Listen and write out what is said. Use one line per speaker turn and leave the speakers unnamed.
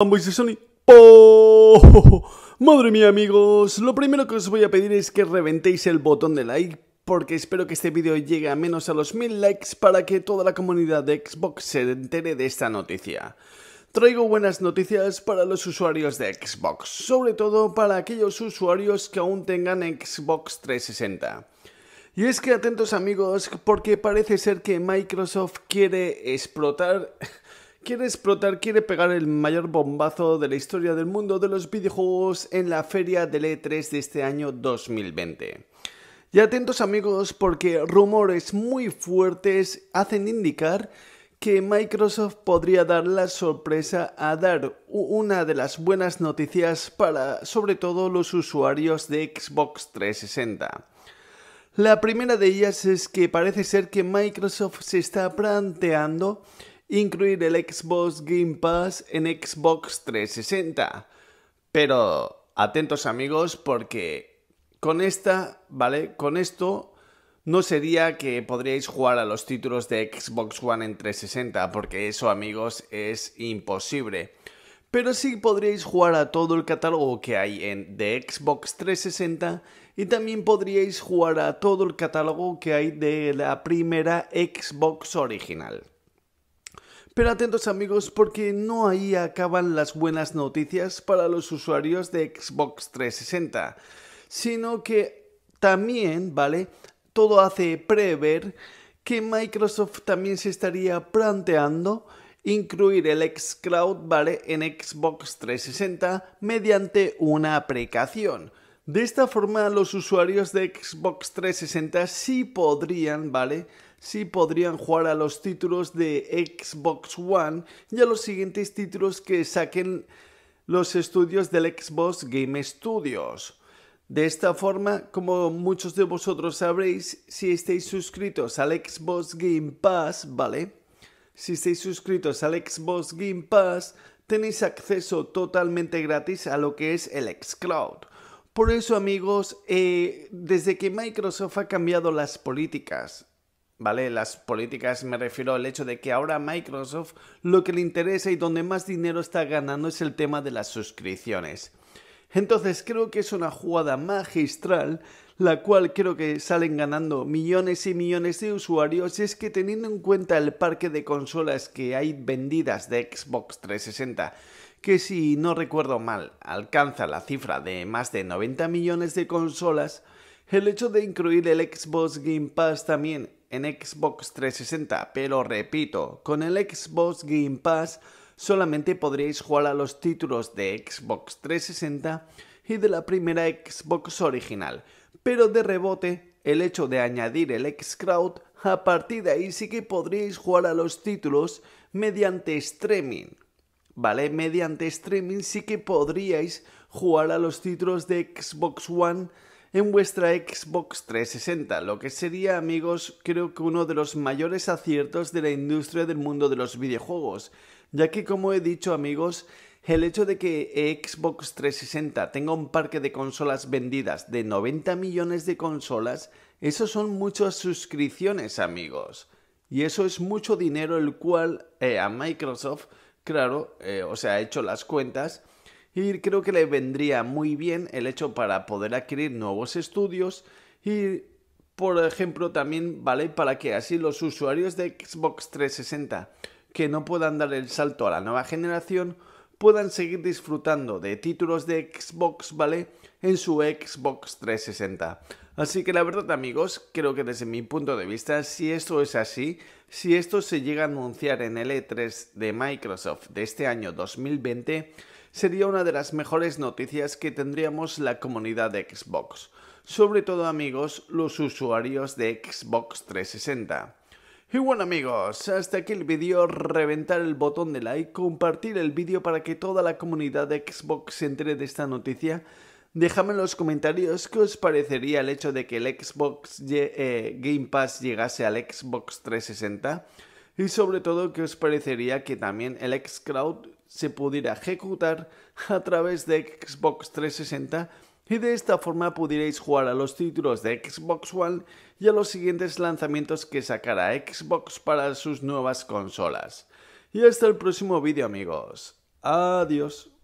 Fanboys de Sony. ¡Oh! Madre mía amigos, lo primero que os voy a pedir es que reventéis el botón de like porque espero que este vídeo llegue a menos a los mil likes para que toda la comunidad de Xbox se entere de esta noticia. Traigo buenas noticias para los usuarios de Xbox, sobre todo para aquellos usuarios que aún tengan Xbox 360. Y es que atentos amigos, porque parece ser que Microsoft quiere explotar quiere explotar, quiere pegar el mayor bombazo de la historia del mundo de los videojuegos en la feria del E3 de este año 2020. Y atentos amigos porque rumores muy fuertes hacen indicar que Microsoft podría dar la sorpresa a dar una de las buenas noticias para sobre todo los usuarios de Xbox 360. La primera de ellas es que parece ser que Microsoft se está planteando incluir el Xbox Game Pass en Xbox 360. Pero atentos amigos porque con esta, ¿vale? Con esto no sería que podríais jugar a los títulos de Xbox One en 360, porque eso amigos es imposible. Pero sí podríais jugar a todo el catálogo que hay en, de Xbox 360 y también podríais jugar a todo el catálogo que hay de la primera Xbox original. Pero atentos amigos porque no ahí acaban las buenas noticias para los usuarios de Xbox 360, sino que también, ¿vale? Todo hace prever que Microsoft también se estaría planteando incluir el xCloud, ¿vale? En Xbox 360 mediante una aplicación. De esta forma los usuarios de Xbox 360 sí podrían, ¿vale? si podrían jugar a los títulos de Xbox One y a los siguientes títulos que saquen los estudios del Xbox Game Studios. De esta forma, como muchos de vosotros sabréis, si estáis suscritos al Xbox Game Pass, ¿vale? Si estáis suscritos al Xbox Game Pass, tenéis acceso totalmente gratis a lo que es el Xcloud. Por eso amigos, eh, desde que Microsoft ha cambiado las políticas ¿vale? Las políticas me refiero al hecho de que ahora a Microsoft lo que le interesa y donde más dinero está ganando es el tema de las suscripciones. Entonces creo que es una jugada magistral, la cual creo que salen ganando millones y millones de usuarios, es que teniendo en cuenta el parque de consolas que hay vendidas de Xbox 360, que si no recuerdo mal alcanza la cifra de más de 90 millones de consolas, el hecho de incluir el Xbox Game Pass también en Xbox 360, pero repito, con el Xbox Game Pass solamente podríais jugar a los títulos de Xbox 360 y de la primera Xbox original, pero de rebote el hecho de añadir el Xcrowd, a partir de ahí sí que podríais jugar a los títulos mediante streaming. ¿Vale? Mediante streaming sí que podríais jugar a los títulos de Xbox One en vuestra Xbox 360, lo que sería, amigos, creo que uno de los mayores aciertos de la industria del mundo de los videojuegos, ya que como he dicho, amigos, el hecho de que Xbox 360 tenga un parque de consolas vendidas de 90 millones de consolas, eso son muchas suscripciones, amigos. Y eso es mucho dinero el cual eh, a Microsoft, claro, eh, o sea, ha hecho las cuentas y creo que le vendría muy bien el hecho para poder adquirir nuevos estudios y por ejemplo también vale para que así los usuarios de Xbox 360 que no puedan dar el salto a la nueva generación puedan seguir disfrutando de títulos de Xbox, ¿vale? En su Xbox 360. Así que la verdad amigos, creo que desde mi punto de vista, si esto es así, si esto se llega a anunciar en el E3 de Microsoft de este año 2020, sería una de las mejores noticias que tendríamos la comunidad de Xbox, sobre todo amigos los usuarios de Xbox 360. Y bueno amigos, hasta aquí el vídeo, reventar el botón de like, compartir el vídeo para que toda la comunidad de Xbox se de esta noticia. Déjame en los comentarios qué os parecería el hecho de que el Xbox eh, Game Pass llegase al Xbox 360 y sobre todo qué os parecería que también el Xcloud se pudiera ejecutar a través de Xbox 360 y de esta forma pudierais jugar a los títulos de Xbox One y a los siguientes lanzamientos que sacará Xbox para sus nuevas consolas. Y hasta el próximo vídeo amigos. Adiós.